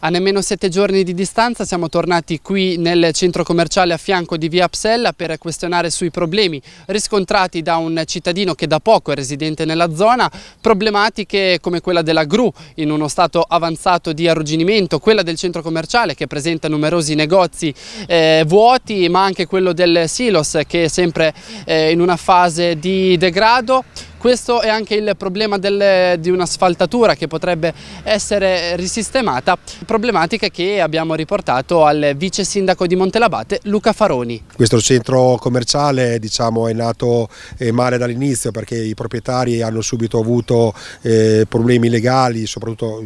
A nemmeno sette giorni di distanza siamo tornati qui nel centro commerciale a fianco di Via Psella per questionare sui problemi riscontrati da un cittadino che da poco è residente nella zona, problematiche come quella della gru in uno stato avanzato di arrugginimento, quella del centro commerciale che presenta numerosi negozi eh, vuoti ma anche quello del silos che è sempre eh, in una fase di degrado. Questo è anche il problema del, di un'asfaltatura che potrebbe essere risistemata, problematica che abbiamo riportato al vice sindaco di Montelabate Luca Faroni. Questo centro commerciale diciamo, è nato eh, male dall'inizio perché i proprietari hanno subito avuto eh, problemi legali, soprattutto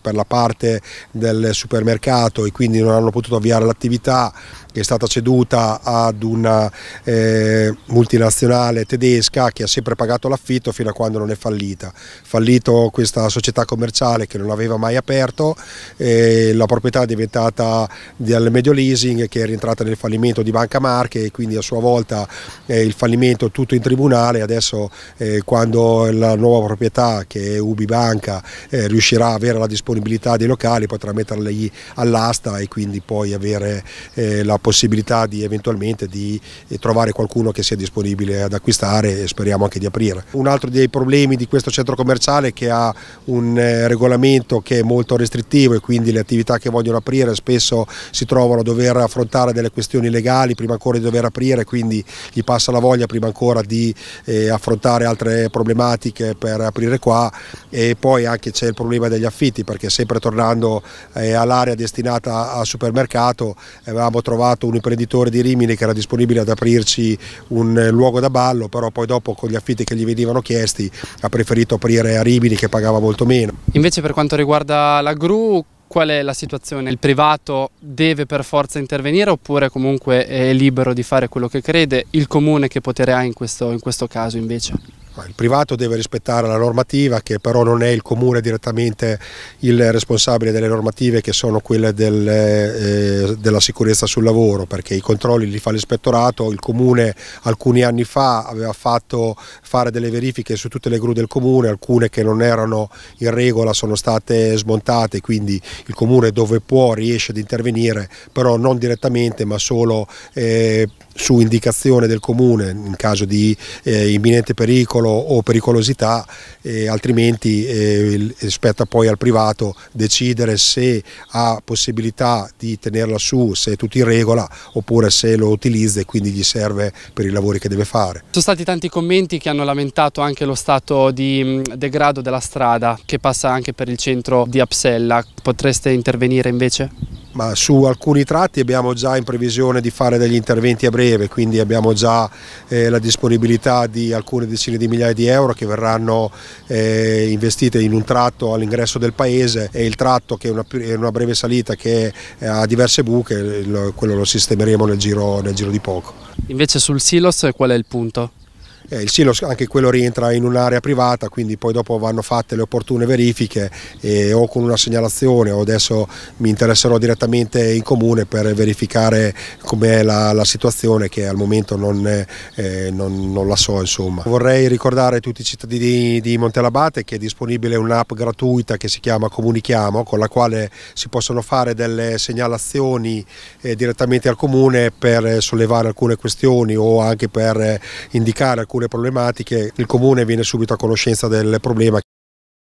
per la parte del supermercato e quindi non hanno potuto avviare l'attività che è stata ceduta ad una eh, multinazionale tedesca che ha sempre pagato l'affitto affitto fino a quando non è fallita. Fallito questa società commerciale che non aveva mai aperto, la proprietà è diventata del Medio Leasing che è rientrata nel fallimento di Banca Marche e quindi a sua volta eh, il fallimento tutto in tribunale. Adesso eh, quando la nuova proprietà che è Ubi Banca eh, riuscirà a avere la disponibilità dei locali potrà metterli all'asta e quindi poi avere la possibilità di eventualmente di trovare qualcuno che sia disponibile ad acquistare e speriamo anche di aprire un altro dei problemi di questo centro commerciale che ha un eh, regolamento che è molto restrittivo e quindi le attività che vogliono aprire spesso si trovano a dover affrontare delle questioni legali prima ancora di dover aprire, quindi gli passa la voglia prima ancora di eh, affrontare altre problematiche per aprire qua e poi anche c'è il problema degli affitti perché sempre tornando eh, all'area destinata al supermercato avevamo trovato un imprenditore di Rimini che era disponibile ad aprirci un luogo da ballo, però poi dopo con gli affitti che gli venivano venivano chiesti, ha preferito aprire a Rimini che pagava molto meno. Invece per quanto riguarda la gru, qual è la situazione? Il privato deve per forza intervenire oppure comunque è libero di fare quello che crede, il comune che potere ha in questo, in questo caso invece? il privato deve rispettare la normativa che però non è il comune direttamente il responsabile delle normative che sono quelle del, eh, della sicurezza sul lavoro perché i controlli li fa l'ispettorato, il comune alcuni anni fa aveva fatto fare delle verifiche su tutte le gru del comune, alcune che non erano in regola sono state smontate quindi il comune dove può riesce ad intervenire però non direttamente ma solo eh, su indicazione del comune in caso di eh, imminente pericolo o pericolosità e altrimenti eh, spetta poi al privato decidere se ha possibilità di tenerla su, se è tutto in regola oppure se lo utilizza e quindi gli serve per i lavori che deve fare. Sono stati tanti commenti che hanno lamentato anche lo stato di degrado della strada che passa anche per il centro di Apsella, potreste intervenire invece? ma su alcuni tratti abbiamo già in previsione di fare degli interventi a breve, quindi abbiamo già eh, la disponibilità di alcune decine di migliaia di euro che verranno eh, investite in un tratto all'ingresso del paese e il tratto che è una, è una breve salita che ha diverse buche, quello lo sistemeremo nel giro, nel giro di poco. Invece sul silos qual è il punto? Eh, il silo anche quello rientra in un'area privata, quindi poi dopo vanno fatte le opportune verifiche eh, o con una segnalazione o adesso mi interesserò direttamente in comune per verificare com'è la, la, situazione che al momento non, eh, non, non la so. Insomma. Vorrei ricordare a tutti i cittadini di Montelabate che è disponibile un'app gratuita che si chiama Comunichiamo con la quale si possono fare delle segnalazioni eh, direttamente al comune per sollevare alcune questioni o anche per eh, indicare alcune alcune problematiche, il comune viene subito a conoscenza del problema.